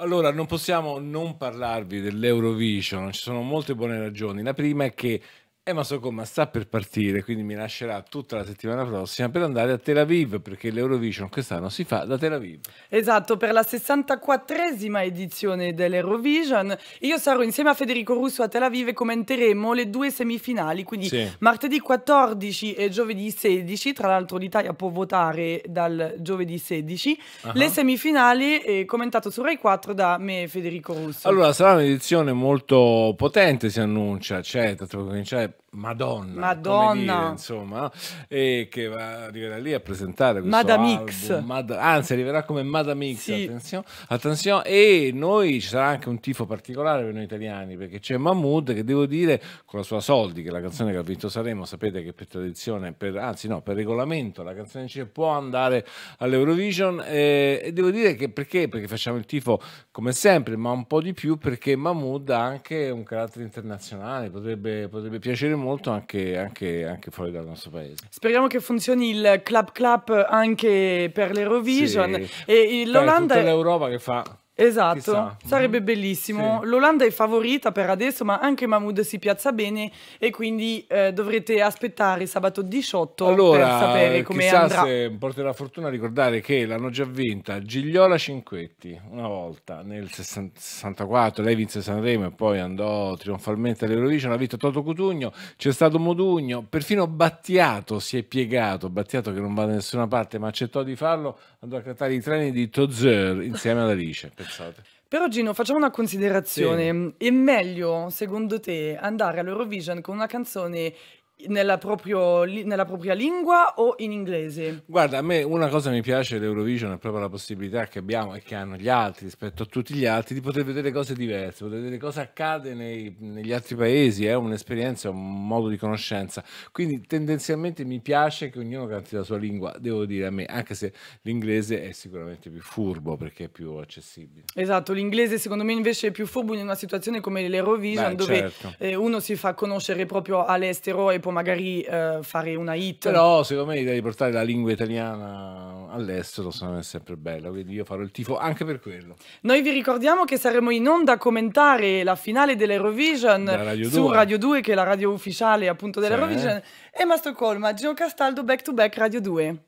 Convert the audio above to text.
Allora, non possiamo non parlarvi dell'Eurovision, ci sono molte buone ragioni. La prima è che Emerson eh, Gomma sta per partire, quindi mi lascerà tutta la settimana prossima per andare a Tel Aviv, perché l'Eurovision quest'anno si fa da Tel Aviv. Esatto, per la 64esima edizione dell'Eurovision. Io sarò insieme a Federico Russo a Tel Aviv e commenteremo le due semifinali, quindi sì. martedì 14 e giovedì 16, tra l'altro l'Italia può votare dal giovedì 16, uh -huh. le semifinali eh, commentato su Rai 4 da me e Federico Russo. Allora, sarà un'edizione molto potente, si annuncia, c'è, certo, tra cominciare Madonna, Madonna. Dire, insomma, e che va, arriverà lì a presentare questo Madame X. Mad anzi, arriverà come Madame X, sì. attenzione, attenzione, e noi ci sarà anche un tifo particolare per noi italiani, perché c'è Mahmood che devo dire, con la sua Soldi, che è la canzone che ha vinto Saremo, sapete che per tradizione, per, anzi no, per regolamento, la canzone c'è, può andare all'Eurovision, eh, e devo dire che perché? Perché facciamo il tifo come sempre, ma un po' di più, perché Mahmood ha anche un carattere internazionale, potrebbe, potrebbe piacere molto molto anche, anche, anche, fuori dal nostro paese. Speriamo che funzioni il clap clap anche per l'Eurovision. Sì. E l'Olanda... tutta l'Europa che fa... Esatto, Chissà. Mhm. sarebbe bellissimo. Sì. L'Olanda è favorita per adesso, ma anche Mahmoud si piazza bene e quindi eh, dovrete aspettare sabato 18 allora, per sapere come andrà. Allora, se porterà fortuna a ricordare che l'hanno già vinta Gigliola Cinquetti una volta nel 64, lei vinse Sanremo e poi andò trionfalmente all'Eurovision, ha vinto Toto Cutugno, c'è stato Modugno, perfino Battiato si è piegato, Battiato che non va da nessuna parte ma accettò di farlo, andò a cantare i treni di Tozer insieme ad Alice cazzate. Però Gino, facciamo una considerazione. Sì. È meglio, secondo te, andare all'Eurovision con una canzone nella, proprio, nella, propria lingua o in inglese? Guarda, a me una cosa mi piace dell'Eurovision è proprio la possibilità che abbiamo e che hanno gli altri rispetto a tutti gli altri di poter vedere cose diverse, poter vedere cosa accade nei, negli altri paesi, è eh? un'esperienza, un modo di conoscenza. Quindi tendenzialmente mi piace che ognuno canti la sua lingua, devo dire a me, anche se l'inglese è sicuramente più furbo perché è più accessibile. Esatto, l'inglese secondo me invece è più furbo in una situazione come l'Eurovision Beh, dove certo. eh, uno si fa conoscere proprio all'estero e poi dopo magari eh, fare una hit. Però secondo me l'idea di portare la lingua italiana all'estero è sempre bella, quindi io farò il tifo anche per quello. Noi vi ricordiamo che saremo in onda a commentare la finale dell'Eurovision Radio su 2. Radio 2, che è la radio ufficiale appunto dell'Eurovision, sì. e Mastrocolma, Gio Castaldo, back to back Radio 2.